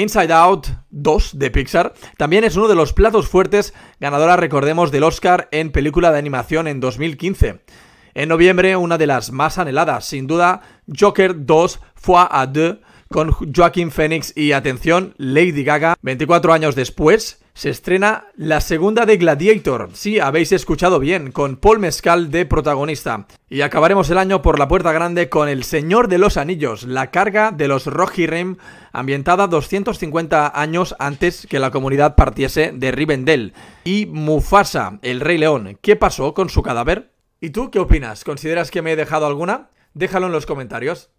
Inside Out 2 de Pixar también es uno de los platos fuertes ganadora, recordemos, del Oscar en película de animación en 2015. En noviembre, una de las más anheladas, sin duda, Joker 2 fue à 2, con Joaquín Phoenix y, atención, Lady Gaga, 24 años después, se estrena la segunda de Gladiator. Sí, habéis escuchado bien, con Paul Mescal de protagonista. Y acabaremos el año por la puerta grande con El Señor de los Anillos, la carga de los Rohirrim, ambientada 250 años antes que la comunidad partiese de Rivendell. Y Mufasa, el Rey León. ¿Qué pasó con su cadáver? ¿Y tú qué opinas? ¿Consideras que me he dejado alguna? Déjalo en los comentarios.